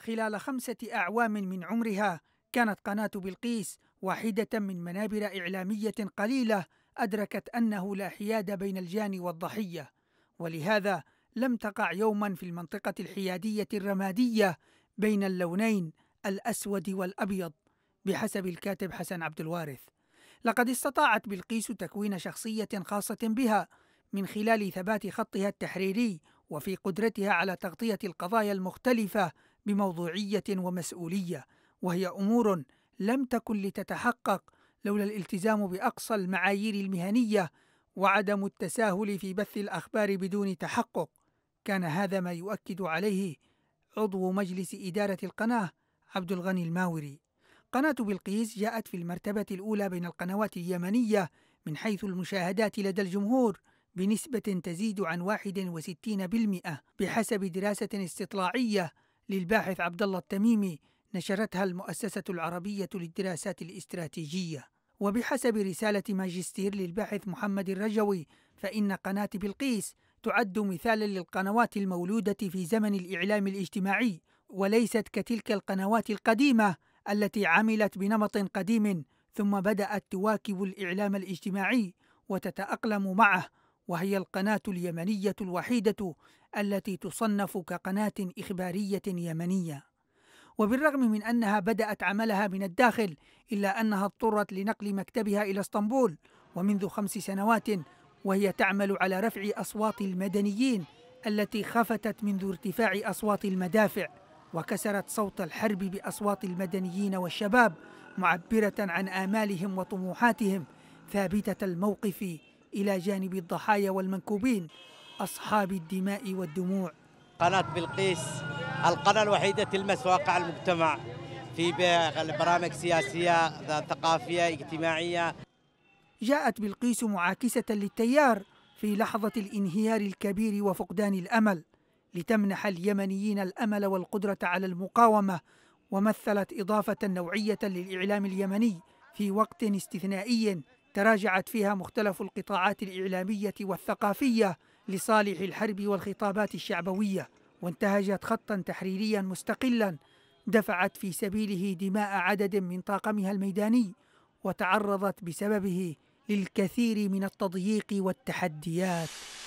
خلال خمسة أعوام من عمرها كانت قناة بلقيس واحدة من منابر إعلامية قليلة أدركت أنه لا حياد بين الجاني والضحية ولهذا لم تقع يوما في المنطقة الحيادية الرمادية بين اللونين الأسود والأبيض بحسب الكاتب حسن عبد الوارث لقد استطاعت بلقيس تكوين شخصية خاصة بها من خلال ثبات خطها التحريري وفي قدرتها على تغطية القضايا المختلفة بموضوعيه ومسؤوليه وهي امور لم تكن لتتحقق لولا الالتزام باقصى المعايير المهنيه وعدم التساهل في بث الاخبار بدون تحقق كان هذا ما يؤكد عليه عضو مجلس اداره القناه عبد الغني الماوري قناه بلقيس جاءت في المرتبه الاولى بين القنوات اليمنيه من حيث المشاهدات لدى الجمهور بنسبة تزيد عن 61% بحسب دراسة استطلاعية للباحث عبد الله التميمي نشرتها المؤسسة العربية للدراسات الاستراتيجية وبحسب رسالة ماجستير للباحث محمد الرجوي فإن قناة بلقيس تعد مثالا للقنوات المولودة في زمن الإعلام الاجتماعي وليست كتلك القنوات القديمة التي عملت بنمط قديم ثم بدأت تواكب الإعلام الاجتماعي وتتأقلم معه وهي القناة اليمنية الوحيدة التي تصنف كقناة إخبارية يمنية وبالرغم من أنها بدأت عملها من الداخل إلا أنها اضطرت لنقل مكتبها إلى اسطنبول ومنذ خمس سنوات وهي تعمل على رفع أصوات المدنيين التي خفتت منذ ارتفاع أصوات المدافع وكسرت صوت الحرب بأصوات المدنيين والشباب معبرة عن آمالهم وطموحاتهم ثابتة الموقف إلى جانب الضحايا والمنكوبين أصحاب الدماء والدموع قناة بلقيس القناة الوحيدة تلمس واقع المجتمع في برامج سياسية ثقافية اجتماعية جاءت بلقيس معاكسة للتيار في لحظة الانهيار الكبير وفقدان الأمل لتمنح اليمنيين الأمل والقدرة على المقاومة ومثلت إضافة نوعية للإعلام اليمني في وقت استثنائي تراجعت فيها مختلف القطاعات الإعلامية والثقافية لصالح الحرب والخطابات الشعبوية وانتهجت خطا تحريريا مستقلا دفعت في سبيله دماء عدد من طاقمها الميداني وتعرضت بسببه للكثير من التضييق والتحديات